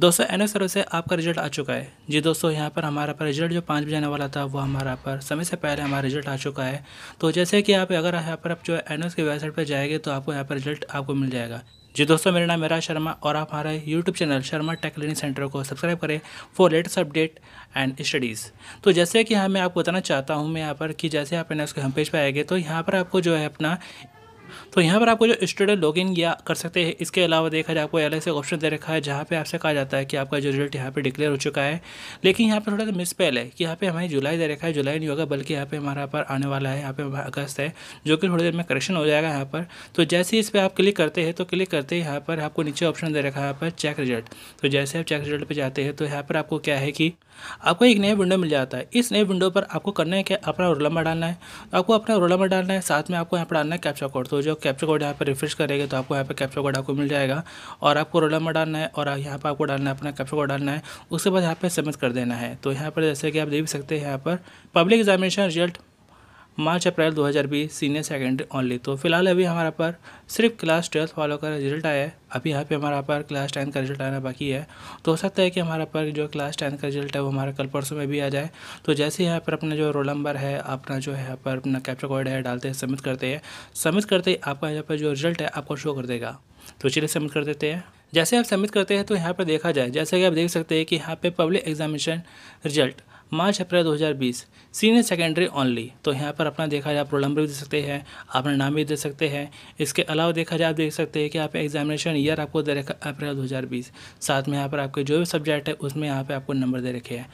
दोस्तों N S से आपका रिजल्ट आ चुका है जी दोस्तों यहाँ पर हमारा पर रिजल्ट जो पाँच बजे आने वाला था वो हमारा पर समय से पहले हमारा रिजल्ट आ चुका है तो जैसे कि आप अगर यहाँ पर आप जो एन एस की वेबसाइट पर जाएंगे तो आपको यहाँ पर रिजल्ट आपको मिल जाएगा जी दोस्तों मेरा नाम मेरा शर्मा और आप हमारे YouTube channel Sharma tech learning centre को सब्सक्राइब करें for latest update and studies तो जैसे कि हाँ मैं आपको बताना चाहता हूँ मैं यहाँ पर कि जैसे आप एन एस के होम पेज पर आएंगे तो यहाँ पर आपको जो है अपना तो यहाँ पर आपको जो स्टूडेंट लॉग इन या कर सकते हैं इसके अलावा देखा जाए आपको अलग से ऑप्शन दे रखा है जहाँ पे आपसे कहा जाता है कि आपका जो रिजल्ट यहाँ पे डिक्लेयर हो चुका है लेकिन यहाँ पर थोड़ा सा मिसपेल है कि यहाँ पे हमारी जुलाई दे रखा है जुलाई नहीं होगा बल्कि यहाँ पे हमारा पर आने वाला है यहाँ पे अगस्त है जो कि थोड़ी देर में करेक्शन हो जाएगा यहाँ पर तो जैसे ही इस पर आप क्लिक करते हैं तो क्लिक करते ही यहाँ पर आपको नीचे ऑप्शन दे रखा है यहाँ पर चेक रिजल्ट तो जैसे आप चेक रिजल्ट पर जाते हैं तो यहाँ पर आपको क्या है कि आपको एक नया विंडो मिल जाता है इस नए विंडो पर आपको करना है क्या अपना रोल नंबर डालना है आपको अपना रोल नंबर डालना है साथ में आपको यहाँ पर डालना है कैप्चा कोड तो जो कैप्चर कोड यहाँ पर रिफ्रेश करेंगे तो आपको यहाँ पर कैप्चर कोड आपको मिल जाएगा और आपको रोल नंबर डालना है और यहाँ पर आपको डालना है अपना कैप्चर कोड डालना है उसके बाद यहाँ पर सबमिट कर देना है तो यहाँ पर जैसे कि आप देख सकते हैं यहाँ पर public examination result March April 2020 senior secondary only तो फिलहाल अभी हमारा पर सिर्फ क्लास ट्वेल्थ फॉलो का रिजल्ट आया है अभी यहाँ पे हमारा पर क्लास टेंथ का रिजल्ट आना बाकी है तो हो सकता है कि हमारा पर जो क्लास टेंथ का रिजल्ट है वो हमारा कल परसों में भी आ जाए तो जैसे यहाँ पर अपना जो रोल नंबर है अपना जो है यहाँ पर अपना कैप्चर कोड है डालते हैं सबमिट करते हैं सबमिट करते ही आपका यहाँ पर जो रिजल्ट है आपको शो कर देगा तो चलिए सबमिट कर देते हैं जैसे आप सबमिट करते हैं तो यहाँ पर देखा जाए जैसे कि आप देख सकते हैं कि यहाँ पे public examination result March April 2020 senior secondary only तो यहाँ पर अपना देखा जाए आप रोल नंबर भी दे सकते हैं अपना नाम भी दे सकते हैं इसके अलावा देखा जाए आप देख सकते हैं कि आप एग्जामिनेशन ईयर आपको दे रखा अप्रैल 2020 साथ में यहाँ पर आपके जो भी सब्जेक्ट है उसमें यहाँ पर आपको नंबर दे रखे हैं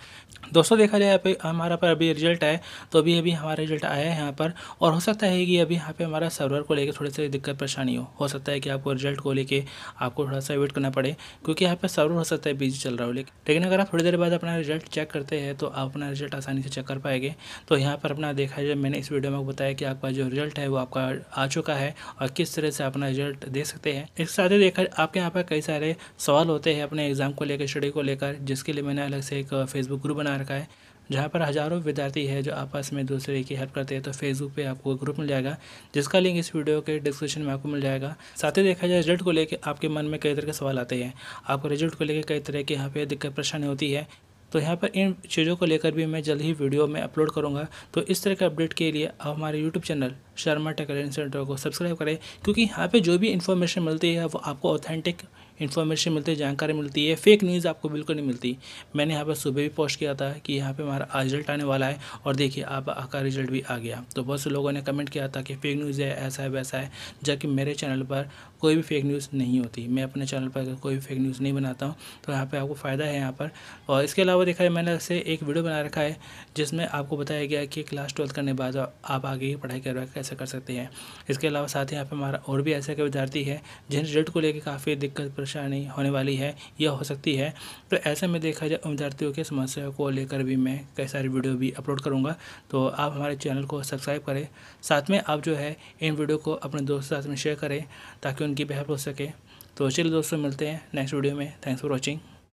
दोस्तों देखा जाए अभी हमारा पर अभी रिजल्ट है तो अभी अभी हमारा रिजल्ट आया है यहाँ पर और हो सकता है कि अभी यहाँ पे हमारा सर्वर को लेकर थोड़ी सी दिक्कत परेशानी हो हो सकता है कि आपको रिजल्ट को लेके आपको थोड़ा सा वेट करना पड़े क्योंकि यहाँ पर सर्वर हो सकता है बिजी चल रहा हो लेकिन अगर आप थोड़ी देर बाद अपना रिजल्ट चेक करते हैं तो आप आप अपना रिजल्ट आसानी से चेक कर पाएंगे तो यहाँ पर अपना देखा जाए मैंने इस वीडियो में बताया कि आपका जो रिजल्ट है वो आपका आ चुका है और किस तरह से अपना रिजल्ट दे सकते हैं इसके साथ ही देखा आपके यहाँ पर कई सारे सवाल होते हैं अपने एग्ज़ाम को लेकर स्टडी को लेकर जिसके लिए मैंने अलग से एक फेसबुक ग्रुप बना रखा है जहाँ पर हज़ारों विद्यार्थी है जो आपस में दूसरे की हेल्प करते हैं तो फेसबुक पे आपको ग्रुप मिल जाएगा जिसका लिंक इस वीडियो के डिस्क्रिप्शन में आपको मिल जाएगा साथ ही देखा जाए रिजल्ट को लेकर आपके मन में कई तरह के सवाल आते हैं आपको रिजल्ट को लेकर कई तरह की यहाँ पे दिक्कत परेशानी होती है तो यहाँ पर इन चीज़ों को लेकर भी मैं जल्द ही वीडियो में अपलोड करूँगा तो इस तरह के अपडेट के लिए आप हमारे YouTube channel Sharma tech centre को सब्सक्राइब करें क्योंकि यहाँ पर जो भी इन्फॉर्मेशन मिलती है वो आपको ऑथेंटिक इन्फॉर्मेशन मिलती है जानकारी मिलती है फेक न्यूज़ आपको बिल्कुल नहीं मिलती मैंने यहाँ पर सुबह भी पोस्ट किया था कि यहाँ पर हमारा रिजल्ट आने वाला है और देखिए आप आपका रिजल्ट भी आ गया तो बहुत से लोगों ने कमेंट किया था कि फेक न्यूज़ है ऐसा है वैसा है जबकि मेरे चैनल पर कोई भी फेक न्यूज़ नहीं होती मैं अपने चैनल पर कोई भी फेक न्यूज़ नहीं बनाता हूँ तो यहाँ पर आपको फ़ायदा है यहाँ पर और इसके अलावा देखा है मैंने ऐसे एक वीडियो बना रखा है जिसमें आपको बताया गया कि क्लास ट्वेल्थ करने बाद आप आगे की पढ़ाई करवा कैसे कर सकते हैं इसके अलावा साथ ही यहाँ पर हमारा और भी ऐसे विद्यार्थी है जिन रिजल्ट को लेकर काफ़ी दिक्कत परेशानी होने वाली है यह हो सकती है तो ऐसे में देखा जाए विद्यार्थियों की समस्या को लेकर भी मैं कई सारी वीडियो भी अपलोड करूँगा तो आप हमारे चैनल को सब्सक्राइब करें साथ में आप जो है इन वीडियो को अपने दोस्तों साथ में शेयर करें ताकि उनकी बेहतर हो सके तो चलिए दोस्तों मिलते हैं नेक्स्ट वीडियो में थैंक्स फॉर वॉचिंग